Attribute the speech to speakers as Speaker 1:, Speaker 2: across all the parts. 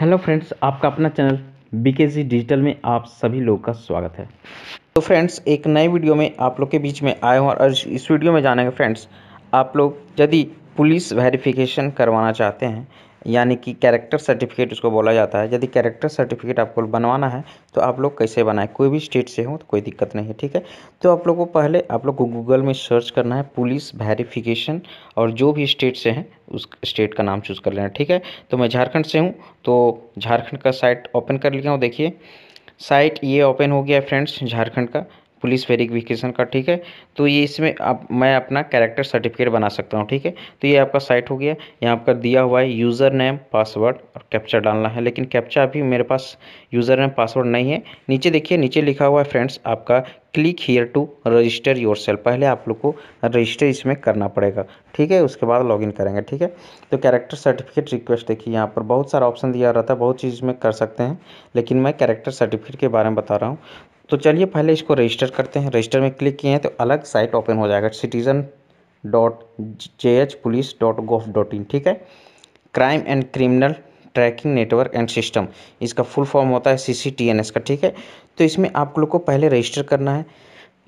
Speaker 1: hello friends आपका अपना channel बीकेजी digital में आप सभी लोगों का स्वागत है तो फ्रेंड्स एक नए वीडियो में आप लोग के बीच में आए हूँ और इस वीडियो में जानेंगे फ्रेंड्स आप लोग यदि पुलिस वेरिफिकेशन करवाना चाहते हैं यानी कि कैरेक्टर सर्टिफिकेट उसको बोला जाता है यदि कैरेक्टर सर्टिफिकेट आपको बनवाना है तो आप लोग कैसे बनाएं कोई भी स्टेट से हो तो कोई दिक्कत नहीं है ठीक है तो आप लोग को पहले आप लोग को गूगल में सर्च करना है पुलिस वेरिफिकेशन और जो भी स्टेट से हैं उस स्टेट का नाम चूज़ कर लेना ठीक है तो मैं झारखंड से हूँ तो झारखंड का साइट ओपन कर लिया हूँ देखिए साइट ये ओपन हो गया फ्रेंड्स झारखंड का पुलिस वेरिफिकेशन का ठीक है तो ये इसमें आप मैं अपना कैरेक्टर सर्टिफिकेट बना सकता हूँ ठीक है तो ये आपका साइट हो गया यहाँ पर दिया हुआ है यूज़र नेम पासवर्ड और कैप्चा डालना है लेकिन कैप्चा अभी मेरे पास यूज़र नेम पासवर्ड नहीं है नीचे देखिए नीचे लिखा हुआ है फ्रेंड्स आपका click here to register your self पहले आप लोग को रजिस्टर इसमें करना पड़ेगा ठीक है उसके बाद लॉगिन करेंगे ठीक है तो कैरेक्टर सर्टिफिकेट रिक्वेस्ट देखिए यहाँ पर बहुत सारा ऑप्शन दिया रहता है बहुत चीज़ में कर सकते हैं लेकिन मैं कैरेक्टर सर्टिफिकेट के बारे में बता रहा हूँ तो चलिए पहले इसको रजिस्टर करते हैं रजिस्टर में क्लिक किए हैं तो अलग साइट ओपन हो जाएगा citizen dot J H police dot gov dot in ठीक है crime and criminal tracking network and system इसका फुल फॉर्म होता है C C T N S का ठीक है तो इसमें आप लोग को पहले रजिस्टर करना है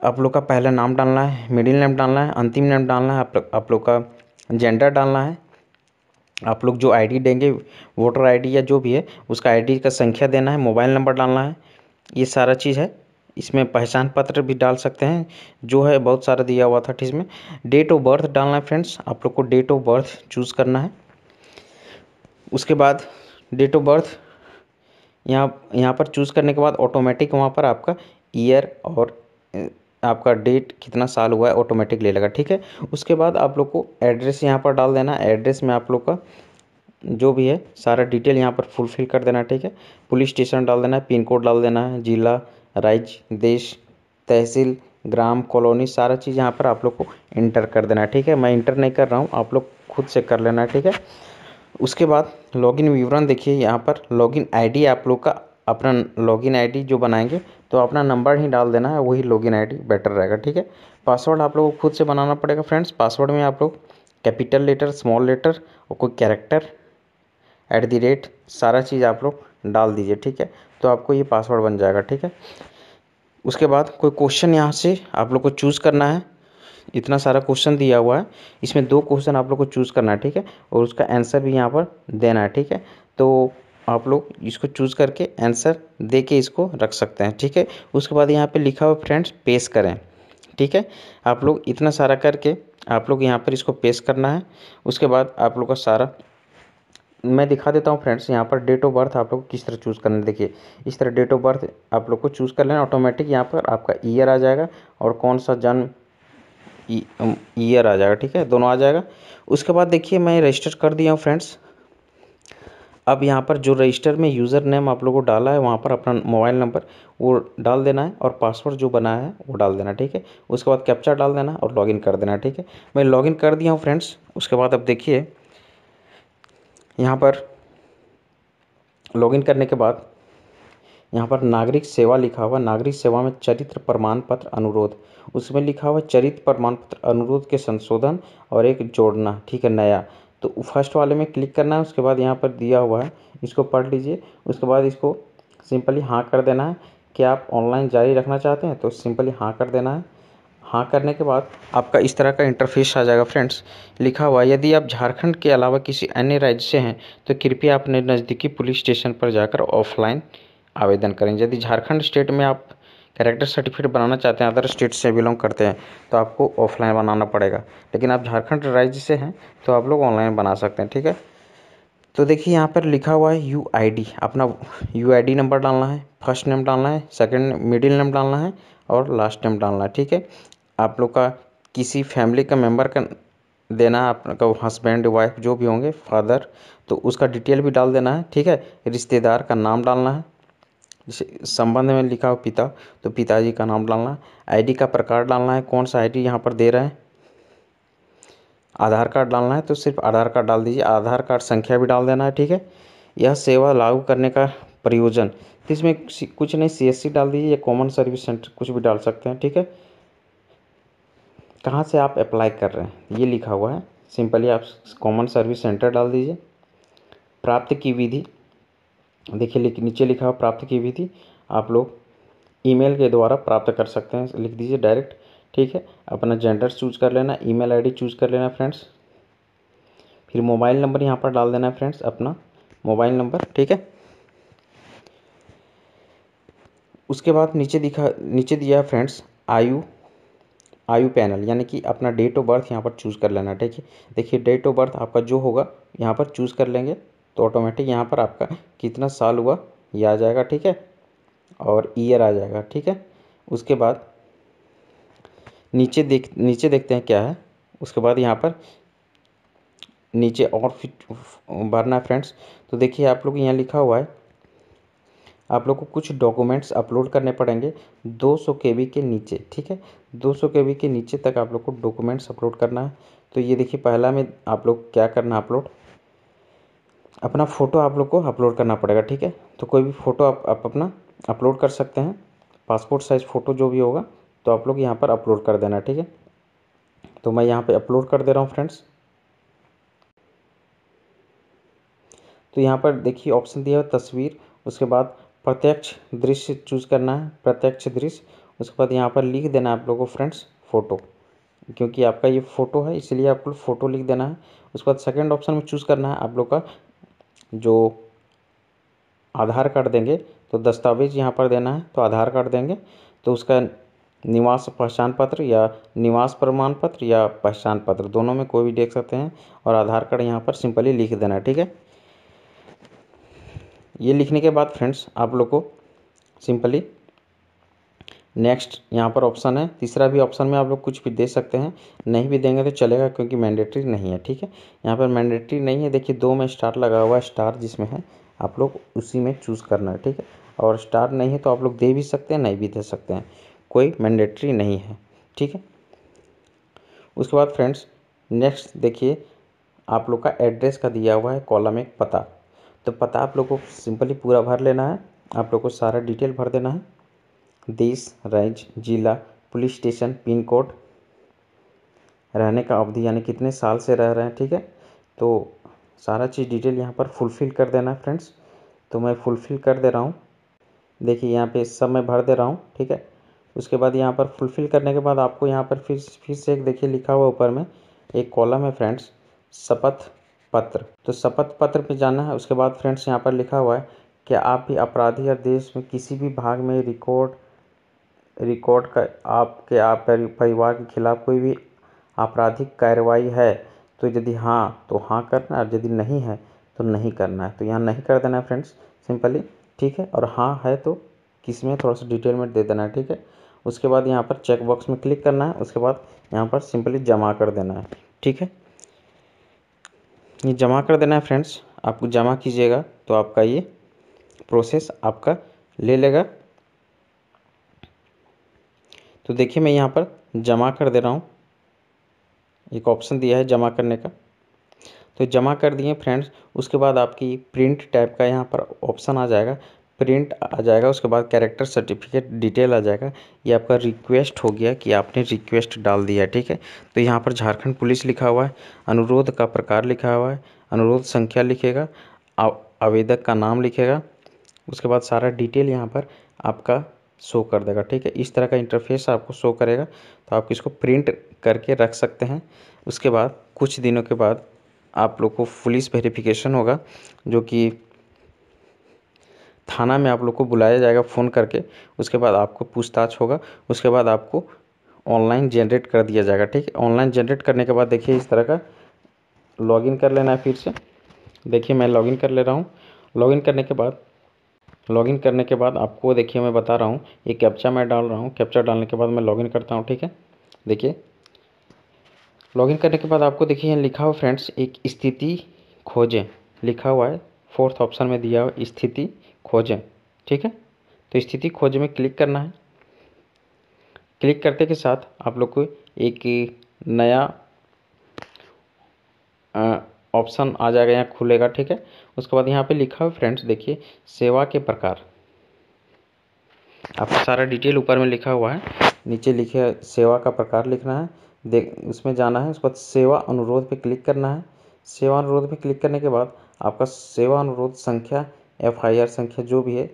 Speaker 1: आप लोग का पहला नाम डालना है मिडिल नेम डालना है अंतिम नेम डालना है आप लोग आप लोग का जेंडर डालना है आप लोग जो आईडी देंगे वोटर आईडी या जो भी है उसका आईडी का संख्या देना है मोबाइल नंबर डालना है ये सारा चीज़ है इसमें पहचान पत्र भी डाल सकते हैं जो है बहुत सारा दिया हुआ था इसमें डेट ऑफ बर्थ डालना है फ्रेंड्स आप लोग को डेट ऑफ बर्थ चूज़ करना है उसके बाद डेट ऑफ बर्थ यहाँ यहाँ पर चूज़ करने के बाद ऑटोमेटिक वहाँ पर आपका ईयर और आपका डेट कितना साल हुआ है ऑटोमेटिक ले लगा ठीक है उसके बाद आप लोग को एड्रेस यहाँ पर डाल देना एड्रेस में आप लोग का जो भी है सारा डिटेल यहाँ पर फुलफिल कर देना ठीक है पुलिस स्टेशन डाल देना है पिन कोड डाल देना है ज़िला राज्य देश तहसील ग्राम कॉलोनी सारा चीज़ यहाँ पर आप लोग को इंटर कर देना है ठीक है मैं इंटर नहीं कर रहा हूँ आप लोग खुद से कर लेना ठीक है उसके बाद लॉगिन विवरण देखिए यहाँ पर लॉगिन आईडी आप लोग का अपना लॉगिन आईडी जो बनाएंगे तो अपना नंबर ही डाल देना है वही लॉगिन आईडी बेटर रहेगा ठीक है पासवर्ड आप लोग को खुद से बनाना पड़ेगा फ्रेंड्स पासवर्ड में आप लोग कैपिटल लेटर स्मॉल लेटर और कोई कैरेक्टर एट दी रेट सारा चीज़ आप लोग डाल दीजिए ठीक है तो आपको ये पासवर्ड बन जाएगा ठीक है उसके बाद कोई क्वेश्चन यहाँ से आप लोग को चूज़ करना है इतना सारा क्वेश्चन दिया हुआ है इसमें दो क्वेश्चन आप लोग को चूज़ करना है ठीक है और उसका आंसर भी यहाँ पर देना है ठीक है तो आप लोग इसको चूज़ करके आंसर दे के इसको रख सकते हैं ठीक है उसके बाद यहाँ पे लिखा हुआ फ्रेंड्स पेश करें ठीक है आप लोग इतना सारा करके आप लोग यहाँ पर इसको पेश करना है उसके बाद आप लोग का सारा मैं दिखा देता हूँ फ्रेंड्स यहाँ पर डेट ऑफ बर्थ आप लोग किस तरह चूज़ करना देखिए इस तरह डेट ऑफ बर्थ आप लोग को चूज़ कर लेना ऑटोमेटिक यहाँ पर आपका ईयर आ जाएगा और कौन सा जन्म ईयर आ जाएगा ठीक है दोनों आ जाएगा उसके बाद देखिए मैं रजिस्टर कर दिया हूँ फ्रेंड्स अब यहाँ पर जो रजिस्टर में यूज़र नेम आप लोगों को डाला है वहाँ पर अपना मोबाइल नंबर वो डाल देना है और पासवर्ड जो बनाया है वो डाल देना ठीक है उसके बाद कैप्चा डाल देना और लॉगिन कर देना ठीक है मैं लॉगिन कर दिया हूँ फ्रेंड्स उसके बाद अब देखिए यहाँ पर लॉगिन करने के बाद यहाँ पर नागरिक सेवा लिखा हुआ नागरिक सेवा में चरित्र प्रमाण पत्र अनुरोध उसमें लिखा हुआ चरित्र प्रमाण पत्र अनुरोध के संशोधन और एक जोड़ना ठीक है नया तो फर्स्ट वाले में क्लिक करना है उसके बाद यहाँ पर दिया हुआ है इसको पढ़ लीजिए उसके बाद इसको सिंपली हाँ कर देना है कि आप ऑनलाइन जारी रखना चाहते हैं तो सिंपली हाँ कर देना है हाँ करने के बाद आपका इस तरह का इंटरफ़ेस आ जाएगा फ्रेंड्स लिखा हुआ यदि आप झारखंड के अलावा किसी अन्य राज्य से हैं तो कृपया अपने नज़दीकी पुलिस स्टेशन पर जाकर ऑफलाइन आवेदन करें यदि झारखंड स्टेट में आप कैरेक्टर सर्टिफिकेट बनाना चाहते हैं अदर स्टेट से बिलोंग करते हैं तो आपको ऑफलाइन बनाना पड़ेगा लेकिन आप झारखंड राज्य से हैं तो आप लोग ऑनलाइन बना सकते हैं ठीक है तो देखिए यहाँ पर लिखा हुआ है यू आई डी अपना यू आई डी नंबर डालना है फर्स्ट नेम डालना है सेकंड मिडिल नेम डालना है और लास्ट नेम डालना है ठीक है आप लोग का किसी फैमिली का मेम्बर का देना है आपका हस्बैंड वाइफ जो भी होंगे फादर तो उसका डिटेल भी डाल देना है ठीक है रिश्तेदार का नाम डालना है जैसे संबंध में लिखा हो पिता तो पिताजी का नाम डालना है आईडी का प्रकार डालना है कौन सा आईडी यहाँ पर दे रहे हैं आधार कार्ड डालना है तो सिर्फ आधार कार्ड डाल दीजिए आधार कार्ड संख्या भी डाल देना है ठीक है यह सेवा लागू करने का प्रयोजन इसमें कुछ नहीं सीएससी डाल दीजिए या कॉमन सर्विस सेंटर कुछ भी डाल सकते हैं ठीक है कहाँ से आप अप्लाई कर रहे हैं ये लिखा हुआ है सिंपली आप कॉमन सर्विस सेंटर डाल दीजिए प्राप्त की विधि देखिए लिख नीचे लिखा हुआ प्राप्त की विधि आप लोग ईमेल के द्वारा प्राप्त कर सकते हैं लिख दीजिए डायरेक्ट ठीक है अपना जेंडर चूज कर लेना ईमेल आईडी चूज कर लेना फ्रेंड्स फिर मोबाइल नंबर यहाँ पर डाल देना है फ्रेंड्स अपना मोबाइल नंबर ठीक है उसके बाद नीचे दिखा नीचे दिया है फ्रेंड्स आयु आयु पैनल यानी कि अपना डेट ऑफ बर्थ यहाँ पर चूज़ कर लेना ठीक है देखिए डेट ऑफ बर्थ आपका जो होगा यहाँ पर चूज़ कर लेंगे तो ऑटोमेटिक यहाँ पर आपका कितना साल हुआ ये आ जाएगा ठीक है और ईयर आ जाएगा ठीक है उसके बाद नीचे देख नीचे देखते हैं क्या है उसके बाद यहाँ पर नीचे और फिट भरना है फ्रेंड्स तो देखिए आप लोग यहाँ लिखा हुआ है आप लोग को कुछ डॉक्यूमेंट्स अपलोड करने पड़ेंगे 200 सौ के के नीचे ठीक है 200 सौ के नीचे तक आप लोग को डॉक्यूमेंट्स अपलोड करना है तो ये देखिए पहला में आप लोग क्या करना अपलोड अपना फ़ोटो आप लोग को अपलोड करना पड़ेगा ठीक है तो कोई भी फ़ोटो आप, आप अपना अपलोड कर सकते हैं पासपोर्ट साइज़ फ़ोटो जो भी होगा तो आप लोग यहाँ पर अपलोड कर देना ठीक है तो मैं यहाँ पर अपलोड कर दे रहा हूँ फ्रेंड्स तो यहाँ पर देखिए ऑप्शन दिया है तस्वीर उसके बाद प्रत्यक्ष दृश्य चूज करना है प्रत्यक्ष दृश्य उसके बाद यहाँ पर लिख देना है आप लोगों को फ्रेंड्स फ़ोटो क्योंकि आपका ये फ़ोटो है इसलिए आपको फ़ोटो लिख देना है उसके बाद सेकेंड ऑप्शन में चूज़ करना है आप लोग का जो आधार कार्ड देंगे तो दस्तावेज़ यहाँ पर देना है तो आधार कार्ड देंगे तो उसका निवास पहचान पत्र या निवास प्रमाण पत्र या पहचान पत्र दोनों में कोई भी देख सकते हैं और आधार कार्ड यहाँ पर सिंपली लिख देना ठीक है ये लिखने के बाद फ्रेंड्स आप लोग को सिंपली नेक्स्ट यहाँ पर ऑप्शन है तीसरा भी ऑप्शन में आप लोग कुछ भी दे सकते हैं नहीं भी देंगे तो चलेगा क्योंकि मैंडेटरी नहीं है ठीक है यहाँ पर मैंडेटरी नहीं है देखिए दो में स्टार लगा हुआ है स्टार जिसमें है आप लोग उसी में चूज़ करना है ठीक है और स्टार नहीं है तो आप लोग दे भी सकते हैं नहीं भी दे सकते हैं कोई मैंडेटरी नहीं है ठीक है उसके बाद फ्रेंड्स नेक्स्ट देखिए आप लोग का एड्रेस का दिया हुआ है कॉलम एक पता तो पता आप लोग को सिंपली पूरा भर लेना है आप लोग को सारा डिटेल भर देना है देश राज्य जिला पुलिस स्टेशन पिन कोड रहने का अवधि यानी कितने साल से रह रहे हैं ठीक है तो सारा चीज़ डिटेल यहाँ पर फुलफ़िल कर देना है फ्रेंड्स तो मैं फुलफ़िल कर दे रहा हूँ देखिए यहाँ पे सब मैं भर दे रहा हूँ ठीक है उसके बाद यहाँ पर फुलफ़िल करने के बाद आपको यहाँ पर फिर फिर से एक देखिए लिखा हुआ ऊपर में एक कॉलम है फ्रेंड्स शपथ पत्र तो शपथ पत्र पे जाना है उसके बाद फ्रेंड्स यहाँ पर लिखा हुआ है कि आप भी अपराधी या देश में किसी भी भाग में रिकॉर्ड रिकॉर्ड का आपके आप परिवार के खिलाफ कोई भी आपराधिक कार्रवाई है तो यदि हाँ तो हाँ करना और यदि नहीं है तो नहीं करना है तो यहाँ नहीं कर देना है फ्रेंड्स सिंपली ठीक है और हाँ है तो किस में थोड़ा सा डिटेल में दे देना है ठीक है उसके बाद यहाँ पर चेक बॉक्स में क्लिक करना है उसके बाद यहाँ पर सिंपली जमा कर देना है ठीक है ये जमा कर देना है फ्रेंड्स आप जमा कीजिएगा तो आपका ये प्रोसेस आपका ले लेगा तो देखिए मैं यहाँ पर जमा कर दे रहा हूँ एक ऑप्शन दिया है जमा करने का तो जमा कर दिए फ्रेंड्स उसके बाद आपकी प्रिंट टाइप का यहाँ पर ऑप्शन आ जाएगा प्रिंट आ जाएगा उसके बाद कैरेक्टर सर्टिफिकेट डिटेल आ जाएगा ये आपका रिक्वेस्ट हो गया कि आपने रिक्वेस्ट डाल दिया ठीक है तो यहाँ पर झारखंड पुलिस लिखा हुआ है अनुरोध का प्रकार लिखा हुआ है अनुरोध संख्या लिखेगा आवेदक का नाम लिखेगा उसके बाद सारा डिटेल यहाँ पर आपका शो कर देगा ठीक है इस तरह का इंटरफेस आपको शो करेगा तो आप इसको प्रिंट करके रख सकते हैं उसके बाद कुछ दिनों के बाद आप लोग को पुलिस वेरिफिकेशन होगा जो कि थाना में आप लोग को बुलाया जाएगा फ़ोन करके उसके बाद आपको पूछताछ होगा उसके बाद आपको ऑनलाइन जनरेट कर दिया जाएगा ठीक है ऑनलाइन जनरेट करने के बाद देखिए इस तरह का लॉगिन कर लेना है फिर से देखिए मैं लॉगिन कर ले रहा हूँ लॉगिन करने के बाद लॉगिन करने के बाद आपको देखिए मैं बता रहा हूँ ये कैप्चा मैं डाल रहा हूँ कैप्चा डालने के बाद मैं लॉगिन करता हूँ ठीक है देखिए लॉगिन करने के बाद आपको देखिए लिखा हुआ फ्रेंड्स एक स्थिति खोजें लिखा हुआ है फोर्थ ऑप्शन में दिया हुआ स्थिति खोजें ठीक है तो स्थिति खोज में क्लिक करना है क्लिक करते के साथ आप लोग को एक नया ऑप्शन आ जाएगा यहाँ खुलेगा ठीक है उसके बाद यहाँ पे लिखा है फ्रेंड्स देखिए सेवा के प्रकार आपको सारा डिटेल ऊपर में लिखा हुआ है नीचे लिखे सेवा का प्रकार लिखना है देख उसमें जाना है उसके बाद सेवा अनुरोध पे क्लिक करना है सेवा अनुरोध पे क्लिक करने के बाद आपका सेवा अनुरोध संख्या एफ आई आर संख्या जो भी है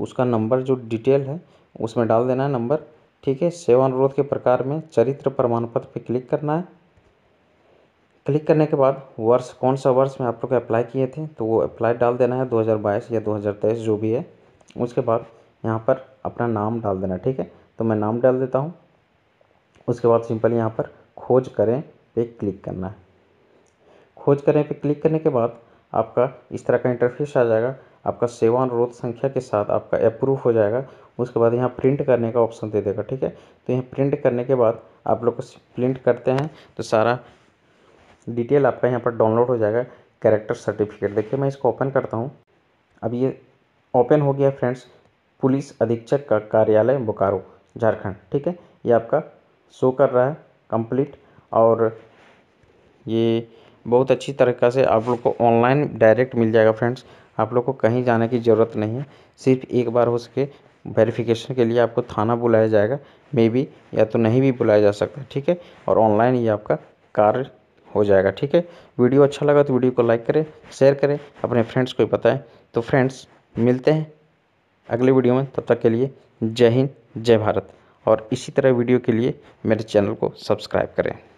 Speaker 1: उसका नंबर जो डिटेल है उसमें डाल देना है नंबर ठीक है सेवा अनुरोध के प्रकार में चरित्र प्रमाण पत्र पर क्लिक करना है क्लिक करने के बाद वर्ष कौन सा वर्ष में आप लोग अप्लाई किए थे तो वो अप्लाई डाल देना है 2022 या 2023 जो भी है उसके बाद यहाँ पर अपना नाम डाल देना ठीक है तो मैं नाम डाल देता हूँ उसके बाद सिंपल यहाँ पर खोज करें पे क्लिक करना है खोज करें पे क्लिक करने के बाद आपका इस तरह का इंटरफेस आ जाएगा आपका सेवानुरोध संख्या के साथ आपका अप्रूव हो जाएगा उसके बाद यहाँ प्रिंट करने का ऑप्शन दे देगा ठीक है तो यहाँ प्रिंट करने के बाद आप लोग को प्रिंट करते हैं तो सारा डिटेल आपका यहाँ पर डाउनलोड हो जाएगा कैरेक्टर सर्टिफिकेट देखिए मैं इसको ओपन करता हूँ अब ये ओपन हो गया फ्रेंड्स पुलिस अधीक्षक का कार्यालय बोकारो झारखंड ठीक है ये आपका शो कर रहा है कंप्लीट और ये बहुत अच्छी तरीक़ा से आप लोग को ऑनलाइन डायरेक्ट मिल जाएगा फ्रेंड्स आप लोग को कहीं जाने की ज़रूरत नहीं है सिर्फ एक बार हो सके वेरिफिकेशन के लिए आपको थाना बुलाया जाएगा मे बी या तो नहीं भी बुलाया जा सकता ठीक है और ऑनलाइन ये आपका कार्य हो जाएगा ठीक है वीडियो अच्छा लगा तो वीडियो को लाइक करें शेयर करें अपने फ्रेंड्स को बताएं तो फ्रेंड्स मिलते हैं अगले वीडियो में तब तक के लिए जय हिंद जय भारत और इसी तरह वीडियो के लिए मेरे चैनल को सब्सक्राइब करें